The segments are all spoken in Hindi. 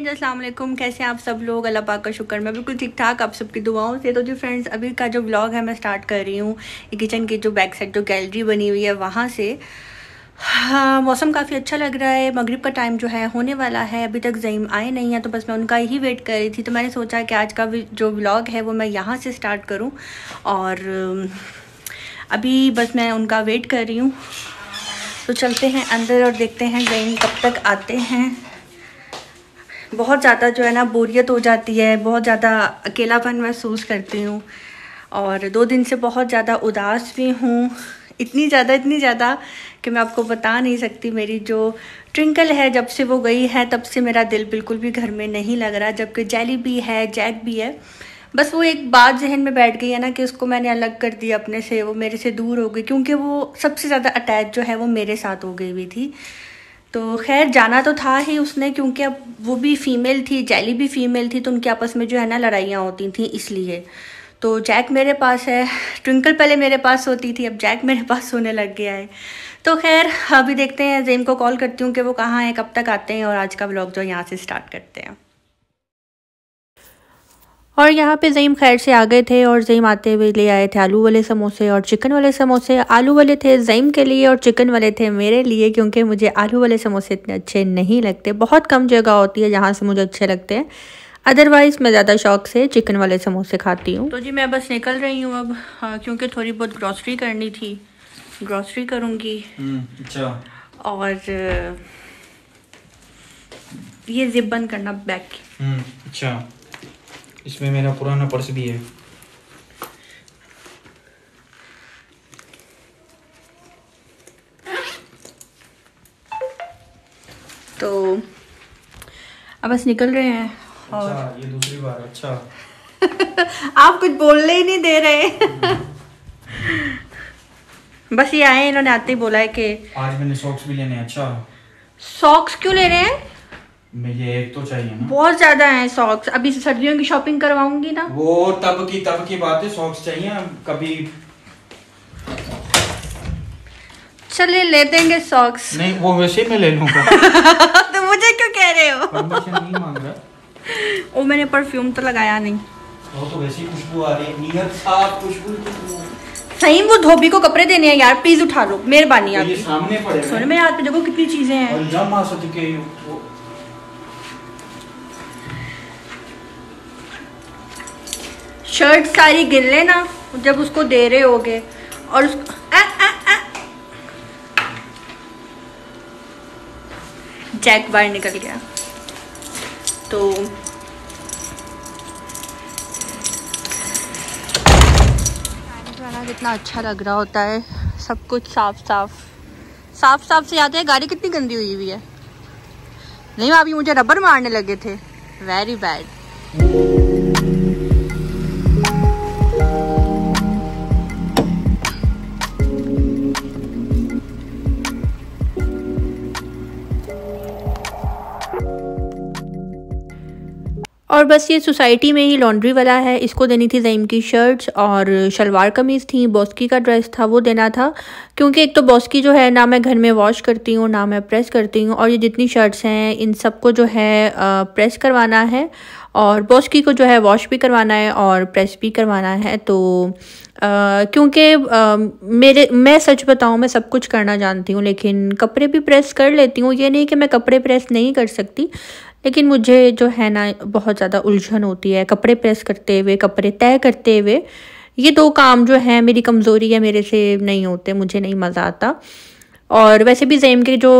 फ्रेंड्स अस्सलाम वालेकुम कैसे आप सब लोग अल्लाह पाक का शुक्र मैं बिल्कुल ठीक ठाक आप सबकी दुआओं से तो जी फ्रेंड्स अभी का जो व्लॉग है मैं स्टार्ट कर रही हूँ किचन की जो बैक साइड जो गैलरी बनी हुई है वहाँ से हाँ मौसम काफ़ी अच्छा लग रहा है मगरिब का टाइम जो है होने वाला है अभी तक ज़ईम आए नहीं है तो बस मैं उनका ही वेट कर रही थी तो मैंने सोचा कि आज का जो व्लॉग है वो मैं यहाँ से स्टार्ट करूँ और अभी बस मैं उनका वेट कर रही हूँ तो चलते हैं अंदर और देखते हैं ज़ईम कब तक आते हैं बहुत ज़्यादा जो है ना बोरियत हो जाती है बहुत ज़्यादा अकेलापन महसूस करती हूँ और दो दिन से बहुत ज़्यादा उदास भी हूँ इतनी ज़्यादा इतनी ज़्यादा कि मैं आपको बता नहीं सकती मेरी जो ट्रिंकल है जब से वो गई है तब से मेरा दिल बिल्कुल भी घर में नहीं लग रहा जबकि जैली भी है जैक भी है बस वो एक बात जहन में बैठ गई है ना कि उसको मैंने अलग कर दिया अपने से वो मेरे से दूर हो गई क्योंकि वो सबसे ज़्यादा अटैच जो है वो मेरे साथ हो गई हुई थी तो खैर जाना तो था ही उसने क्योंकि अब वो भी फीमेल थी जैली भी फीमेल थी तो उनके आपस में जो है ना लड़ाइयाँ होती थी इसलिए तो जैक मेरे पास है ट्विंकल पहले मेरे पास होती थी अब जैक मेरे पास होने लग गया है तो खैर अभी देखते हैं जेम को कॉल करती हूँ कि वो कहाँ हैं कब तक आते हैं और आज का ब्लॉग जो यहाँ से स्टार्ट करते हैं और यहाँ पे ज़ईम खैर से आ गए थे और ज़ईम आते हुए ले आए थे आलू वाले समोसे और चिकन वाले समोसे आलू वाले थे ज़ईम के लिए और चिकन वाले थे मेरे लिए क्योंकि मुझे आलू वाले समोसे इतने अच्छे नहीं लगते बहुत कम जगह होती है जहाँ से मुझे अच्छे लगते हैं अदरवाइज़ मैं ज़्यादा शौक से चिकन वाले समोसे खाती हूँ तो जी मैं बस निकल रही हूँ अब हाँ, क्योंकि थोड़ी बहुत ग्रॉसरी करनी थी ग्रॉसरी करूँगी हम्म, अच्छा और ये जिप बंद करना बैग हम्म, अच्छा इसमें मेरा पुराना पर्स भी है तो अब बस निकल रहे हैं और अच्छा, ये दूसरी बार अच्छा आप कुछ बोलने ही नहीं दे रहे बस ये आए इन्होंने आते ही बोला है कि आज मैंने सॉक्स भी लेने अच्छा सॉक्स क्यों ले रहे हैं मुझे एक तो चाहिए ना बहुत ज्यादा है सॉक्स अभी सर्दियों की शॉपिंग करवाऊंगी ना वो तब की तब की बात है सॉक्स चाहिए कभी चले ले देंगे सॉक्स नहीं वो वैसे मैं ले लूंगा तो मुझे क्यों कह रहे हो नहीं वो मैंने परफ्यूम तो लगाया नहीं वो तो वैसे खुशबू आ रही है नियत साफ खुशबू सही वो धोबी को कपड़े देने हैं यार प्लीज उठा लो मेहरबानी आपकी तो सामने पड़े सुन सोने में पे देखो कितनी चीजें हैं शर्ट सारी गिर लेना जब उसको दे रहे होगे और उस... जैक बाहर निकल गया तो कितना अच्छा लग रहा होता है सब कुछ साफ साफ साफ साफ से याद है गाड़ी कितनी गंदी हुई हुई है नहीं भाभी मुझे रबर मारने लगे थे वेरी बैड और बस ये सोसाइटी में ही लॉन्ड्री वाला है इसको देनी थी ज़ईम की शर्ट्स और शलवार कमीज़ थी बॉस्की का ड्रेस था वो देना था क्योंकि एक तो बॉस्की जो है ना मैं घर में वॉश करती हूँ ना मैं प्रेस करती हूँ और ये जितनी शर्ट्स हैं इन सबको जो है प्रेस करवाना है और बॉस्की को जो है वॉश भी करवाना है और प्रेस भी करवाना है तो क्योंकि मेरे मैं सच बताऊँ मैं सब कुछ करना जानती हूँ लेकिन कपड़े भी प्रेस कर लेती हूँ ये नहीं कि मैं कपड़े प्रेस नहीं कर सकती लेकिन मुझे जो है ना बहुत ज़्यादा उलझन होती है कपड़े प्रेस करते हुए कपड़े तय करते हुए ये दो काम जो है मेरी कमज़ोरी है मेरे से नहीं होते मुझे नहीं मज़ा आता और वैसे भी ज़ैम के जो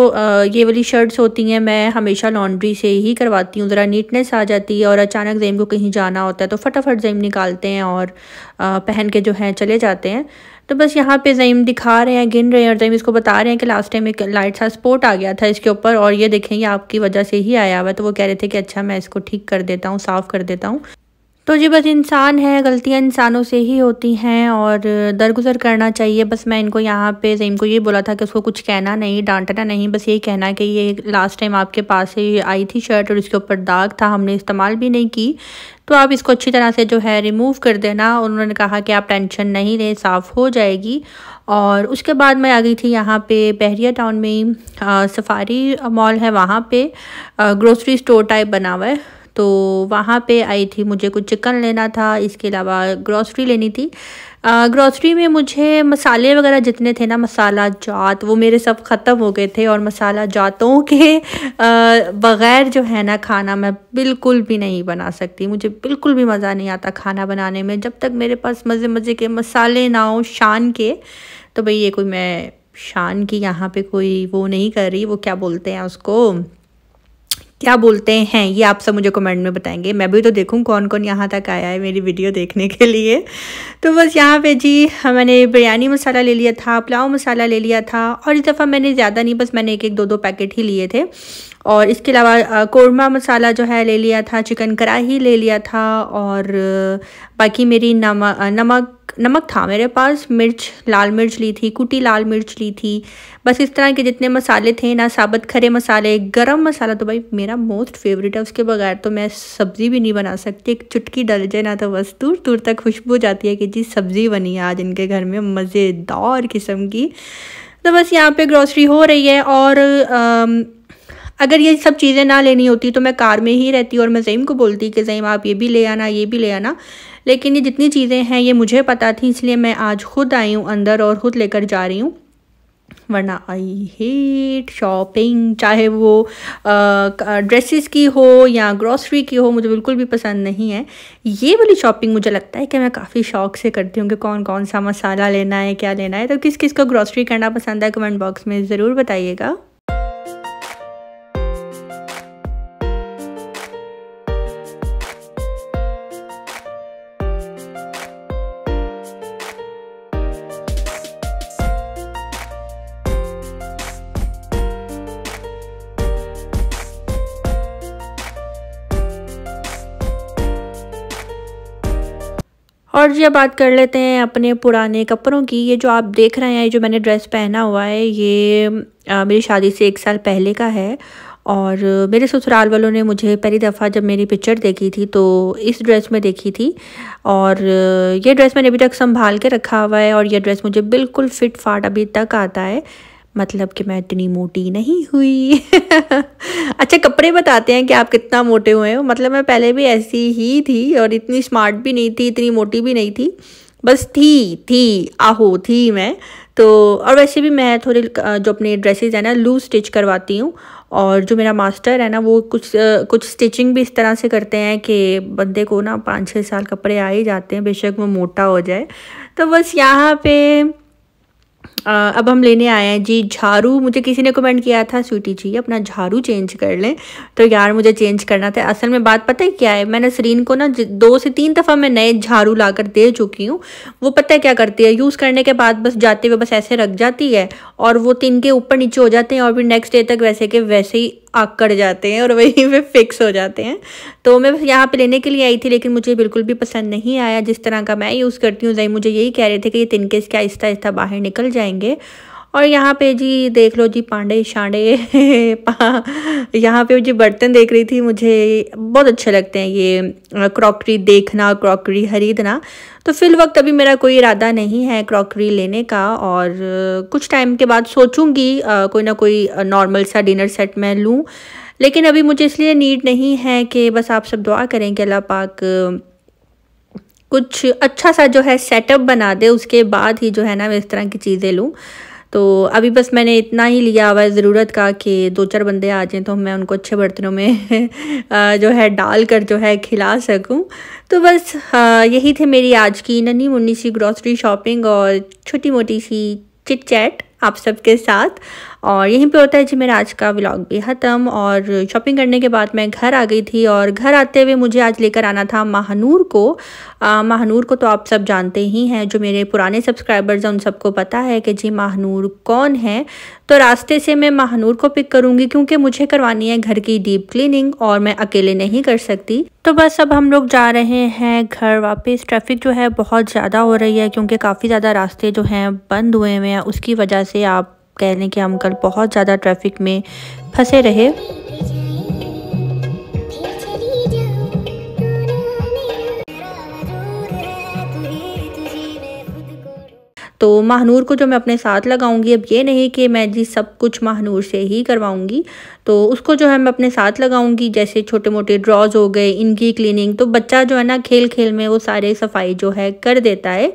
ये वाली शर्ट्स होती हैं मैं हमेशा लॉन्ड्री से ही करवाती हूँ ज़रा नीटनेस आ जाती है और अचानक ज़ैम को कहीं जाना होता है तो फटाफट ज़ैम निकालते हैं और पहन के जो हैं चले जाते हैं तो बस यहाँ पे ज़ैम दिखा रहे हैं गिन रहे हैं और ज़ैम इसको बता रहे हैं कि लास्ट टाइम एक लाइट सा स्पोर्ट आ गया था इसके ऊपर और ये देखें ये आपकी वजह से ही आया हुआ तो वो कह रहे थे कि अच्छा मैं इसको ठीक कर देता हूँ साफ़ कर देता हूँ तो जी बस इंसान है गलतियाँ इंसानों से ही होती हैं और दरगुजर करना चाहिए बस मैं इनको यहाँ पे जैम को ये बोला था कि उसको कुछ कहना नहीं डांटना नहीं बस यही कहना कि ये लास्ट टाइम आपके पास ही आई थी शर्ट और इसके ऊपर दाग था हमने इस्तेमाल भी नहीं की तो आप इसको अच्छी तरह से जो है रिमूव कर देना उन्होंने कहा कि आप टेंशन नहीं लें साफ़ हो जाएगी और उसके बाद मैं आ गई थी यहाँ पे बहरिया टाउन में सफारी मॉल है वहाँ पे ग्रोसरी स्टोर टाइप बना हुआ है तो वहाँ पे आई थी मुझे कुछ चिकन लेना था इसके अलावा ग्रॉसरी लेनी थी ग्रॉसरी में मुझे मसाले वगैरह जितने थे ना मसाला जात वो मेरे सब ख़त्म हो गए थे और मसाला जातों के बग़ैर जो है ना खाना मैं बिल्कुल भी नहीं बना सकती मुझे बिल्कुल भी मज़ा नहीं आता खाना बनाने में जब तक मेरे पास मज़े मज़े के मसाले ना हो शान के तो भाई ये कोई मैं शान की यहाँ पे कोई वो नहीं कर रही वो क्या बोलते हैं उसको क्या बोलते हैं ये आप सब मुझे कमेंट में बताएंगे मैं भी तो देखूँ कौन कौन यहाँ तक आया है मेरी वीडियो देखने के लिए तो बस यहाँ पे जी मैंने बिरयानी मसाला ले लिया था पुलाव मसाला ले लिया था और इस दफ़ा मैंने ज़्यादा नहीं बस मैंने एक एक दो दो पैकेट ही लिए थे और इसके अलावा कोरमा मसाला जो है ले लिया था चिकन कढ़ाही ले लिया था और बाकी मेरी नमक नमक नमक था मेरे पास मिर्च लाल मिर्च ली थी कुटी लाल मिर्च ली थी बस इस तरह के जितने मसाले थे ना साबत खरे मसाले गरम मसाला तो भाई मेरा मोस्ट फेवरेट है उसके बगैर तो मैं सब्ज़ी भी नहीं बना सकती एक चुटकी डल जाए ना तो बस दूर दूर तक खुशबू जाती है कि जी सब्ज़ी बनी है आज इनके घर में मज़ेदार किस्म की तो बस यहाँ पर ग्रॉसरी हो रही है और आ, अगर ये सब चीज़ें ना लेनी होती तो मैं कार में ही रहती और मैं जईम को बोलती कि जईम आप ये भी ले आना ये भी ले आना लेकिन ये जितनी चीज़ें हैं ये मुझे पता थी इसलिए मैं आज खुद आई हूँ अंदर और ख़ुद लेकर जा रही हूँ वरना आई हेट शॉपिंग चाहे वो ड्रेसेस की हो या ग्रॉसरी की हो मुझे बिल्कुल भी पसंद नहीं है ये वाली शॉपिंग मुझे लगता है कि मैं काफ़ी शौक से करती हूँ कि कौन कौन सा मसाला लेना है क्या लेना है तो किस किस को ग्रॉसरी करना पसंद है कमेंट बॉक्स में ज़रूर बताइएगा और ये बात कर लेते हैं अपने पुराने कपड़ों की ये जो आप देख रहे हैं जो मैंने ड्रेस पहना हुआ है ये आ, मेरी शादी से एक साल पहले का है और मेरे ससुराल वालों ने मुझे पहली दफ़ा जब मेरी पिक्चर देखी थी तो इस ड्रेस में देखी थी और ये ड्रेस मैंने अभी तक संभाल के रखा हुआ है और ये ड्रेस मुझे बिल्कुल फिट फाट अभी तक आता है मतलब कि मैं इतनी मोटी नहीं हुई अच्छा कपड़े बताते हैं कि आप कितना मोटे हुए हो मतलब मैं पहले भी ऐसी ही थी और इतनी स्मार्ट भी नहीं थी इतनी मोटी भी नहीं थी बस थी थी आहो थी मैं तो और वैसे भी मैं थोड़ी जो अपने ड्रेसेस है ना लूज स्टिच करवाती हूँ और जो मेरा मास्टर है ना वो कुछ कुछ स्टिचिंग भी इस तरह से करते हैं कि बंदे को ना पाँच छः साल कपड़े आ ही जाते हैं बेशक वो मोटा हो जाए तो बस यहाँ पे अब हम लेने आए हैं जी झाड़ू मुझे किसी ने कमेंट किया था स्वीटी जी अपना झाड़ू चेंज कर लें तो यार मुझे चेंज करना था असल में बात पता है क्या है मैंने सरीन को ना दो से तीन दफ़ा मैं नए झाड़ू ला कर दे चुकी हूँ वो पता है क्या करती है यूज़ करने के बाद बस जाते हुए बस ऐसे रख जाती है और वो तीन के ऊपर नीचे हो जाते हैं और फिर नेक्स्ट डे तक वैसे के वैसे ही आकड़ जाते हैं और वहीं पर फिक्स हो जाते हैं तो मैं बस यहाँ पर लेने के लिए आई थी लेकिन मुझे बिल्कुल भी पसंद नहीं आया जिस तरह का मैं यूज़ करती हूँ जही मुझे यही कह रहे थे कि ये तिनके इसके आहिस्ता आहिस्ता बाहर निकल जाए जाएंगे और यहाँ पे जी देख लो जी पांडे शांडे यहाँ पे जी बर्तन देख रही थी मुझे बहुत अच्छे लगते हैं ये क्रॉकरी देखना क्रॉकरी खरीदना तो फिल वक्त अभी मेरा कोई इरादा नहीं है क्रॉकरी लेने का और कुछ टाइम के बाद सोचूंगी कोई ना कोई नॉर्मल सा डिनर सेट मैं लूँ लेकिन अभी मुझे इसलिए नीड नहीं है कि बस आप सब दुआ करें कि अल्लाह पाक कुछ अच्छा सा जो है सेटअप बना दे उसके बाद ही जो है ना मैं इस तरह की चीज़ें लूँ तो अभी बस मैंने इतना ही लिया हुआ है ज़रूरत का कि दो चार बंदे आ जाएँ तो मैं उनको अच्छे बर्तनों में जो है डाल कर जो है खिला सकूं तो बस यही थे मेरी आज की नन्ही मुन्नी सी ग्रॉसरी शॉपिंग और छोटी मोटी सी चिट चैट आप सबके साथ और यहीं पे होता है जी मेरा आज का व्लॉग भी ख़त्म और शॉपिंग करने के बाद मैं घर आ गई थी और घर आते हुए मुझे आज लेकर आना था महानूर को महानूर को तो आप सब जानते ही हैं जो मेरे पुराने सब्सक्राइबर्स हैं उन सबको पता है कि जी महानूर कौन है तो रास्ते से मैं महानूर को पिक करूँगी क्योंकि मुझे करवानी है घर की डीप क्लीनिंग और मैं अकेले नहीं कर सकती तो बस अब हम लोग जा रहे हैं घर वापस ट्रैफिक जो है बहुत ज़्यादा हो रही है क्योंकि काफ़ी ज़्यादा रास्ते जो हैं बंद हुए हुए हैं उसकी वजह से आप कह लें कि हम कल बहुत ज़्यादा ट्रैफिक में फंसे रहे तो महानूर को जो मैं अपने साथ लगाऊंगी अब ये नहीं कि मैं जी सब कुछ महानूर से ही करवाऊंगी तो उसको जो है मैं अपने साथ लगाऊंगी जैसे छोटे मोटे ड्रॉज हो गए इनकी क्लीनिंग तो बच्चा जो है ना खेल खेल में वो सारे सफाई जो है कर देता है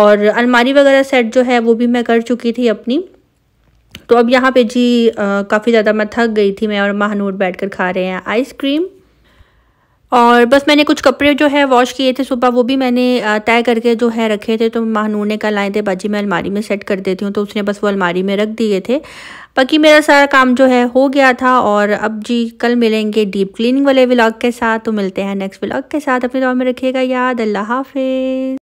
और अलमारी वगैरह सेट जो है वो भी मैं कर चुकी थी अपनी तो अब यहाँ पे जी काफ़ी ज़्यादा मैं थक गई थी मैं और महानूर बैठकर खा रहे हैं आइसक्रीम और बस मैंने कुछ कपड़े जो है वॉश किए थे सुबह वो भी मैंने तय करके जो है रखे थे तो महानूर ने कल आए थे बाजी मैं अलमारी में सेट कर देती हूँ तो उसने बस वो अलमारी में रख दिए थे बाकी मेरा सारा काम जो है हो गया था और अब जी कल मिलेंगे डीप क्लिनिंग वाले ब्लॉग के साथ तो मिलते हैं नेक्स्ट ब्लॉग के साथ अपने दौर में रखिएगा याद अल्लाह हाफिज़